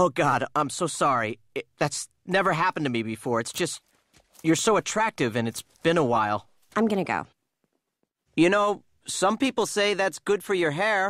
Oh, God, I'm so sorry. It, that's never happened to me before. It's just, you're so attractive, and it's been a while. I'm gonna go. You know, some people say that's good for your hair.